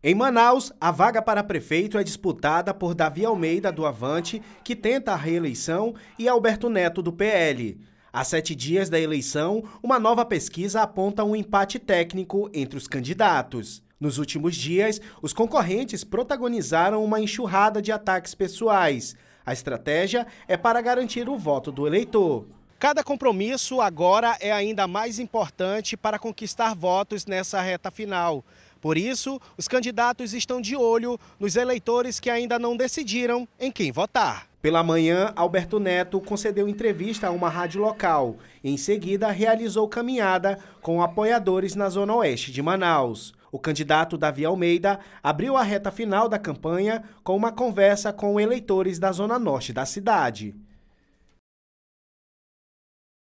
Em Manaus, a vaga para prefeito é disputada por Davi Almeida, do Avante, que tenta a reeleição, e Alberto Neto, do PL. Há sete dias da eleição, uma nova pesquisa aponta um empate técnico entre os candidatos. Nos últimos dias, os concorrentes protagonizaram uma enxurrada de ataques pessoais. A estratégia é para garantir o voto do eleitor. Cada compromisso agora é ainda mais importante para conquistar votos nessa reta final. Por isso, os candidatos estão de olho nos eleitores que ainda não decidiram em quem votar. Pela manhã, Alberto Neto concedeu entrevista a uma rádio local. Em seguida, realizou caminhada com apoiadores na Zona Oeste de Manaus. O candidato Davi Almeida abriu a reta final da campanha com uma conversa com eleitores da Zona Norte da cidade.